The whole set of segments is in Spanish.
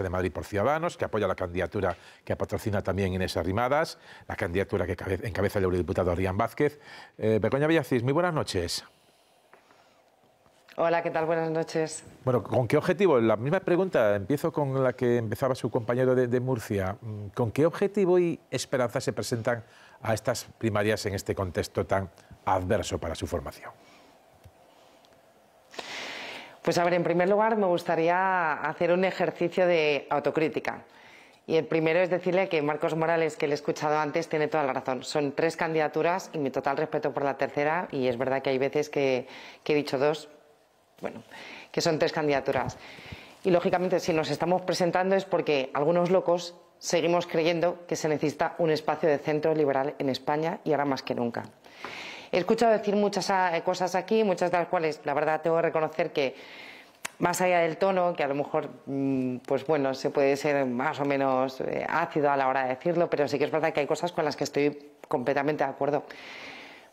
de Madrid por Ciudadanos, que apoya la candidatura que patrocina también Inés Arrimadas, la candidatura que encabeza el eurodiputado Adrián Vázquez. Eh, Begoña Villacís, muy buenas noches. Hola, ¿qué tal? Buenas noches. Bueno, ¿con qué objetivo? La misma pregunta, empiezo con la que empezaba su compañero de Murcia. Mm, ¿Con qué objetivo y esperanza se presentan a estas primarias en este contexto tan adverso para su formación? Pues a ver, en primer lugar me gustaría hacer un ejercicio de autocrítica. Y el primero es decirle que Marcos Morales, que le he escuchado antes, tiene toda la razón. Son tres candidaturas y mi total respeto por la tercera, y es verdad que hay veces que, que he dicho dos, bueno, que son tres candidaturas. Y lógicamente, si nos estamos presentando es porque algunos locos seguimos creyendo que se necesita un espacio de centro liberal en España y ahora más que nunca. He escuchado decir muchas ah, eh, cosas aquí, muchas de las cuales, la verdad, tengo que reconocer que más allá del tono, que a lo mejor, mm, pues bueno, se puede ser más o menos eh, ácido a la hora de decirlo, pero sí que es verdad que hay cosas con las que estoy completamente de acuerdo.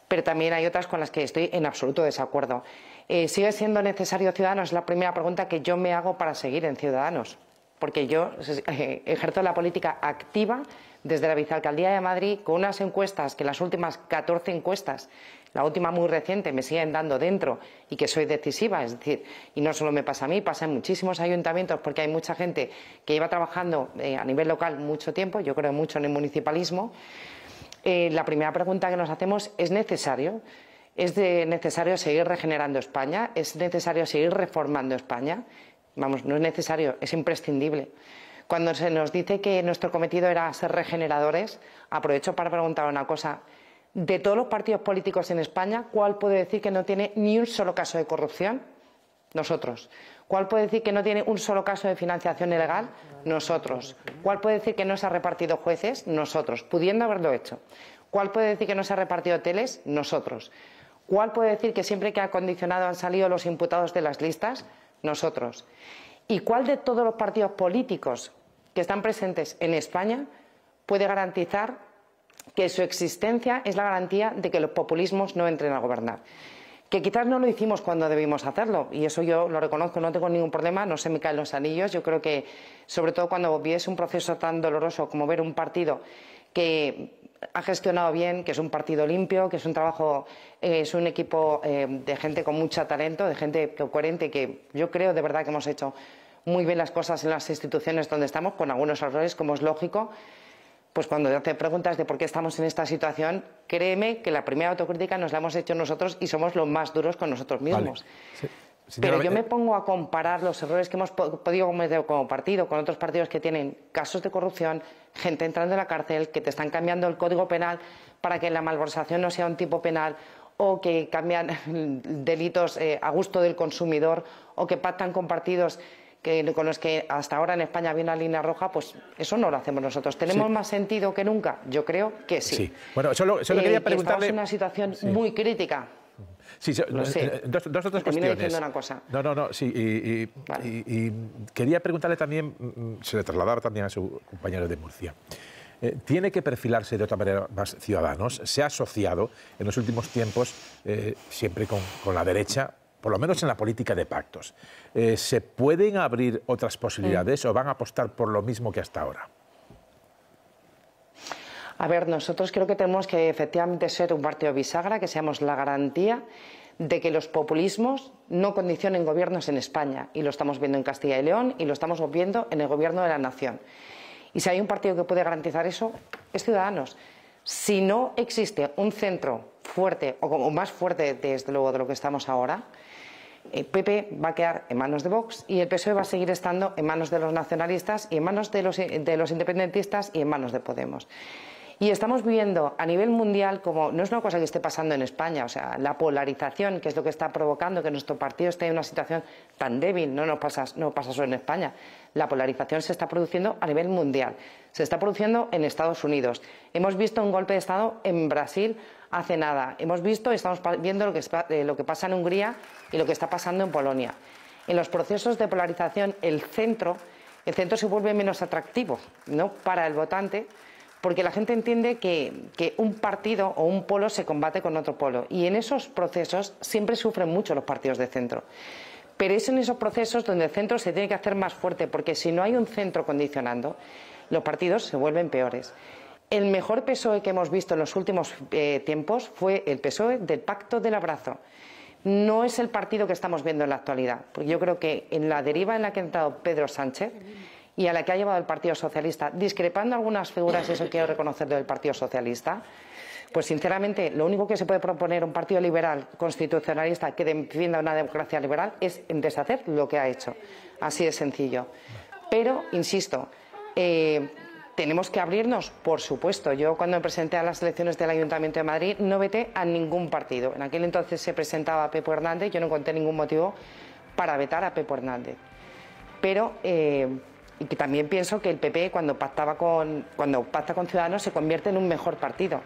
Pero también hay otras con las que estoy en absoluto desacuerdo. Eh, ¿Sigue siendo necesario Ciudadanos? Es la primera pregunta que yo me hago para seguir en Ciudadanos porque yo eh, ejerzo la política activa desde la Vicealcaldía de Madrid con unas encuestas, que las últimas 14 encuestas, la última muy reciente, me siguen dando dentro y que soy decisiva, es decir, y no solo me pasa a mí, pasa en muchísimos ayuntamientos porque hay mucha gente que lleva trabajando eh, a nivel local mucho tiempo, yo creo mucho en el municipalismo. Eh, la primera pregunta que nos hacemos es necesario. ¿Es necesario seguir regenerando España? ¿Es necesario seguir reformando España? Vamos, no es necesario, es imprescindible. Cuando se nos dice que nuestro cometido era ser regeneradores, aprovecho para preguntar una cosa. De todos los partidos políticos en España, ¿cuál puede decir que no tiene ni un solo caso de corrupción? Nosotros. ¿Cuál puede decir que no tiene un solo caso de financiación ilegal? Nosotros. ¿Cuál puede decir que no se ha repartido jueces? Nosotros, pudiendo haberlo hecho. ¿Cuál puede decir que no se ha repartido hoteles? Nosotros. ¿Cuál puede decir que siempre que ha condicionado han salido los imputados de las listas? nosotros. ¿Y cuál de todos los partidos políticos que están presentes en España puede garantizar que su existencia es la garantía de que los populismos no entren a gobernar? que quizás no lo hicimos cuando debimos hacerlo, y eso yo lo reconozco, no tengo ningún problema, no se me caen los anillos, yo creo que, sobre todo cuando vives un proceso tan doloroso como ver un partido que ha gestionado bien, que es un partido limpio, que es un trabajo, eh, es un equipo eh, de gente con mucho talento, de gente coherente, que yo creo de verdad que hemos hecho muy bien las cosas en las instituciones donde estamos, con algunos errores, como es lógico. Pues cuando te preguntas de por qué estamos en esta situación, créeme que la primera autocrítica nos la hemos hecho nosotros y somos los más duros con nosotros mismos. Pero yo eh, me pongo a comparar los errores que hemos podido cometer como partido con otros partidos que tienen casos de corrupción, gente entrando en la cárcel, que te están cambiando el código penal para que la malversación no sea un tipo penal o que cambian delitos eh, a gusto del consumidor o que pactan con partidos que, con los que hasta ahora en España había una línea roja, pues eso no lo hacemos nosotros. ¿Tenemos más sentido que nunca? Yo creo que sí. Bueno, solo, eh, quería preguntarle. una situación muy crítica Sí, eh, eh, dos, otras cuestiones. No, no, no, sí. Y, quería preguntarle también, mm, se le trasladaba también a su compañero de Murcia. Eh, tiene que perfilarse de otra manera más ciudadanos. Se ha asociado en los últimos tiempos siempre con, la derecha, por lo menos en la política de pactos. ¿Se pueden abrir otras posibilidades o van a apostar por lo mismo que hasta ahora? A ver, nosotros creo que tenemos que efectivamente ser un partido bisagra, que seamos la garantía de que los populismos no condicionen gobiernos en España. Y lo estamos viendo en Castilla y León y lo estamos viendo en el gobierno de la nación. Y si hay un partido que puede garantizar eso, es Ciudadanos. Si no existe un centro fuerte, o más fuerte desde luego de lo que estamos ahora, el PP va a quedar en manos de Vox y el PSOE va a seguir estando en manos de los nacionalistas y en manos de los, de los independentistas y en manos de Podemos. Y estamos viendo a nivel mundial como no es una cosa que esté pasando en España, o sea, la polarización, que es lo que está provocando que nuestro partido esté en una situación tan débil, no nos pasa, no pasa solo en España. La polarización se está produciendo a nivel mundial, se está produciendo en Estados Unidos. Hemos visto un golpe de Estado en Brasil hace nada. Hemos visto, estamos viendo eh, lo que, pasa en Hungría y lo que está pasando en Polonia. En los procesos de polarización, el centro, el centro se vuelve menos atractivo ¿no? para el votante porque la gente entiende que, un partido o un polo se combate con otro polo. Y en esos procesos siempre sufren mucho los partidos de centro. Pero es en esos procesos donde el centro se tiene que hacer más fuerte, porque si no hay un centro condicionando, los partidos se vuelven peores. El mejor PSOE que hemos visto en los últimos eh, tiempos fue el PSOE del Pacto del Abrazo. No es el partido que estamos viendo en la actualidad, porque yo creo que en la deriva en la que ha entrado Pedro Sánchez y a la que ha llevado el Partido Socialista, discrepando algunas figuras, eso quiero reconocer del Partido Socialista, pues sinceramente lo único que se puede proponer un partido liberal constitucionalista que defienda una democracia liberal es deshacer lo que ha hecho. Así de sencillo. Pero, insisto, eh, tenemos que abrirnos, por supuesto. Yo cuando me presenté a las elecciones del Ayuntamiento de Madrid no veté a ningún partido. En aquel entonces se presentaba Pepo Hernández, yo no encontré ningún motivo para vetar a Pepo Hernández. Pero eh, y que también pienso que el PP cuando pactaba con cuando pacta con Ciudadanos se convierte en un mejor partido.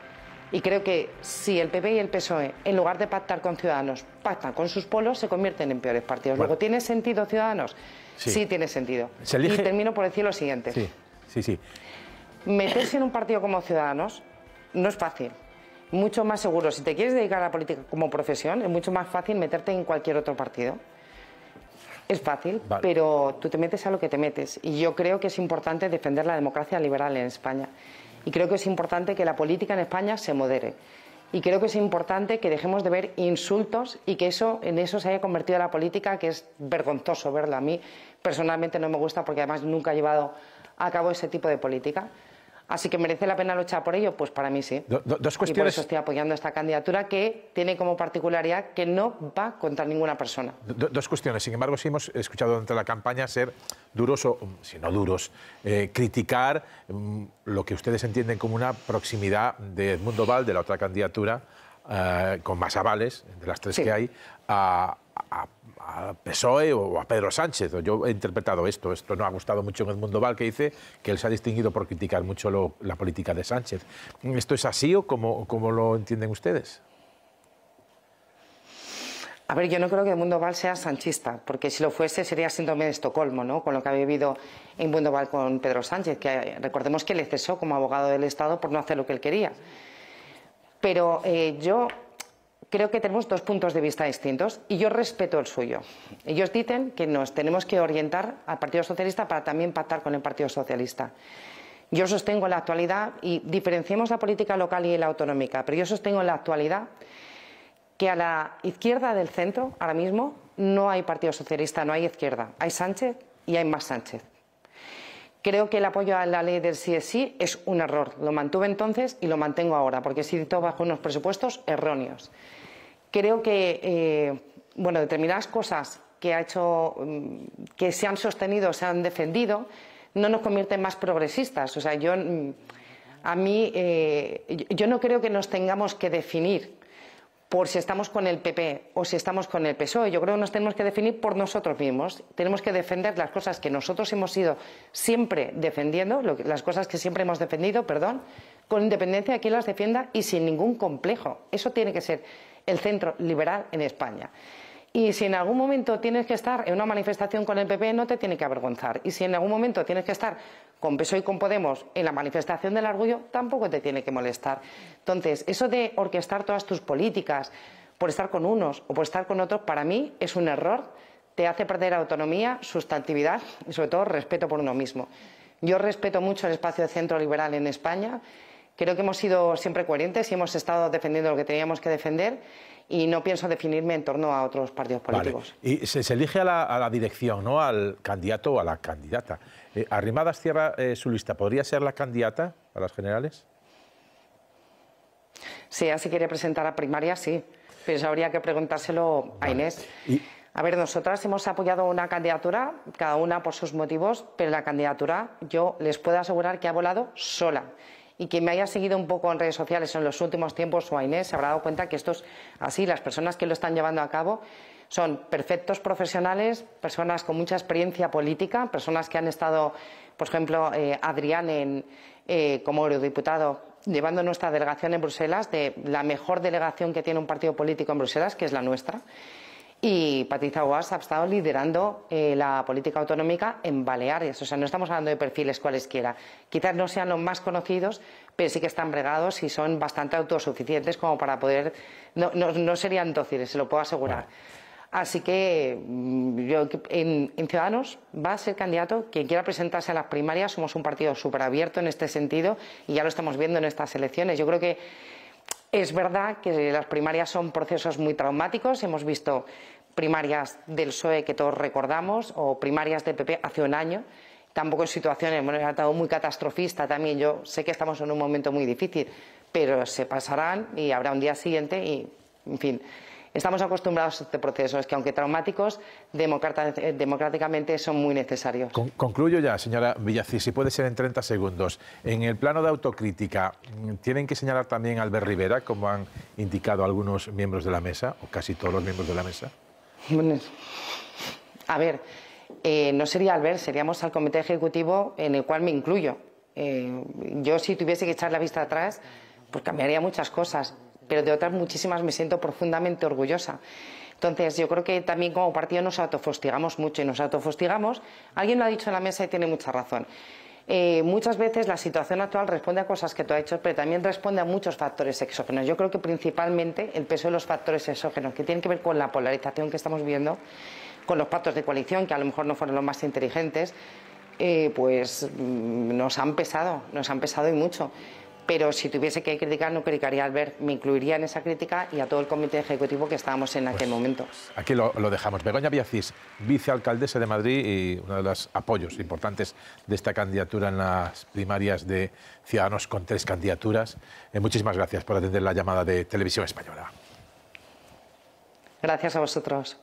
Y creo que si el PP y el PSOE, en lugar de pactar con Ciudadanos, pactan con sus polos, se convierten en peores partidos. Luego, ¿tiene sentido Ciudadanos? Sí, tiene sentido. Y termino por decir lo siguiente. Sí, sí, sí. Meterse en un partido como Ciudadanos no es fácil mucho más seguro. Si te quieres dedicar a la política como profesión, es mucho más fácil meterte en cualquier otro partido. Es fácil, pero tú te metes a lo que te metes. Y yo creo que es importante defender la democracia liberal en España. Y creo que es importante que la política en España se modere. Y creo que es importante que dejemos de ver insultos y que eso, en eso se haya convertido la política, que es vergonzoso verla. A mí personalmente no me gusta porque además nunca he llevado a cabo ese tipo de política. Así que merece la pena luchar por ello, pues para mí sí. dos cuestiones. Y por eso estoy apoyando esta candidatura que tiene como particularidad que no va contra ninguna persona. dos cuestiones. Sin embargo, sí hemos escuchado durante la campaña ser duros o, mm, si no duros, eh, criticar mm, lo que ustedes entienden como una proximidad de Edmundo Val, de la otra candidatura, eh, con más avales, de las tres que hay, a, a, PSOE o a Pedro Sánchez. Yo he interpretado esto. Esto no ha gustado mucho en el mundo Val, que dice que él se ha distinguido por criticar mucho la política de Sánchez. ¿Esto es así o cómo, lo entienden ustedes? A ver, yo no creo que Val sea sanchista, porque si lo fuese sería síndrome de Estocolmo, ¿no? Con lo que ha vivido en Mundo Val con Pedro Sánchez, que eh, recordemos que le cesó como abogado del Estado por no hacer lo que él quería. Pero eh, yo creo que tenemos dos puntos de vista distintos y yo respeto el suyo. Ellos dicen que nos tenemos que orientar al Partido Socialista para también pactar con el Partido Socialista. Yo sostengo en la actualidad, y diferenciamos la política local y la autonómica, pero yo sostengo en la actualidad que a la izquierda del centro, ahora mismo, no hay Partido Socialista, no hay izquierda. Hay Sánchez y hay más Sánchez. Creo que el apoyo a la ley del sí es sí es un error. Lo mantuve entonces y lo mantengo ahora, porque se bajo unos presupuestos erróneos. Creo que, eh, bueno, determinadas cosas que ha hecho, mm, que se han sostenido, se han defendido, no nos convierten más progresistas. O sea, yo, mm, a mí, eh, yo no creo que nos tengamos que definir por si estamos con el PP o si estamos con el PSOE. Yo creo que nos tenemos que definir por nosotros mismos. Tenemos que defender las cosas que nosotros hemos ido siempre defendiendo, las cosas que siempre hemos defendido, perdón, con independencia de quién las defienda y sin ningún complejo. Eso tiene que ser el centro liberal en España. Y si en algún momento tienes que estar en una manifestación con el PP, no te tiene que avergonzar. Y si en algún momento tienes que estar con PSOE y con Podemos en la manifestación del orgullo, tampoco te tiene que molestar. Entonces, eso de orquestar todas tus políticas por estar con unos o por estar con otros, para mí es un error. Te hace perder autonomía, sustantividad y, sobre todo, respeto por uno mismo. Yo respeto mucho el espacio de centro liberal en España Creo que hemos sido siempre coherentes y hemos estado defendiendo lo que teníamos que defender y no pienso definirme en torno a otros partidos políticos. Vale. Y se, elige a la, dirección, ¿no? Al candidato o a la candidata. Eh, Arrimadas cierra eh, su lista. ¿Podría ser la candidata a las generales? Si así quiere presentar a primaria, sí. Pero habría que preguntárselo a Inés. A ver, nosotras hemos apoyado una candidatura, cada una por sus motivos, pero la candidatura yo les puedo asegurar que ha volado sola y quien me haya seguido un poco en redes sociales en los últimos tiempos o a Inés se habrá dado cuenta que esto así, las personas que lo están llevando a cabo son perfectos profesionales, personas con mucha experiencia política, personas que han estado, por ejemplo, eh, Adrián eh, como eurodiputado llevando nuestra delegación en Bruselas, de la mejor delegación que tiene un partido político en Bruselas, que es la nuestra y Patricia Guas ha estado liderando eh, la política autonómica en Baleares. O sea, no estamos hablando de perfiles cualesquiera. Quizás no sean los más conocidos, pero sí que están bregados y son bastante autosuficientes como para poder. No, serían dóciles, se lo puedo asegurar. Así que mm, yo, en, Ciudadanos va a ser candidato quien quiera presentarse a las primarias. Somos un partido súper abierto en este sentido y ya lo estamos viendo en estas elecciones. Yo creo que es verdad que las primarias son procesos muy traumáticos. Hemos visto primarias del PSOE que todos recordamos o primarias del PP hace un año. Tampoco en situaciones, bueno, estado muy catastrofista también. Yo sé que estamos en un momento muy difícil, pero se pasarán y habrá un día siguiente y, en fin. Estamos acostumbrados a este proceso, es que aunque traumáticos, democráticamente son muy necesarios. concluyo ya, señora Villacís, si puede ser en 30 segundos. En el plano de autocrítica, ¿tienen que señalar también a Albert Rivera, como han indicado algunos miembros de la mesa, o casi todos los miembros de la mesa? Bueno, a ver, eh, no sería al ver, seríamos al comité ejecutivo en el cual me incluyo. Eh, yo si tuviese que echar la vista atrás, pues cambiaría muchas cosas, pero de otras muchísimas me siento profundamente orgullosa. Entonces, yo creo que también como partido nos autofostigamos mucho y nos autofostigamos. Alguien lo ha dicho en la mesa y tiene mucha razón. Eh, muchas veces la situación actual responde a cosas que tú has hecho, pero también responde a muchos factores exógenos. Yo creo que principalmente el peso de los factores exógenos, que tienen que ver con la polarización que estamos viendo, con los pactos de coalición, que a lo mejor no fueron los más inteligentes, eh, pues mm, nos han pesado, nos han pesado y mucho pero si tuviese que criticar, no criticaría al ver, me incluiría en esa crítica y a todo el comité ejecutivo que estábamos en aquel pues, momento. Aquí lo, dejamos. Begoña Villacís, vicealcaldesa de Madrid y uno de los apoyos importantes de esta candidatura en las primarias de Ciudadanos con tres candidaturas. Eh, muchísimas gracias por atender la llamada de Televisión Española. Gracias a vosotros.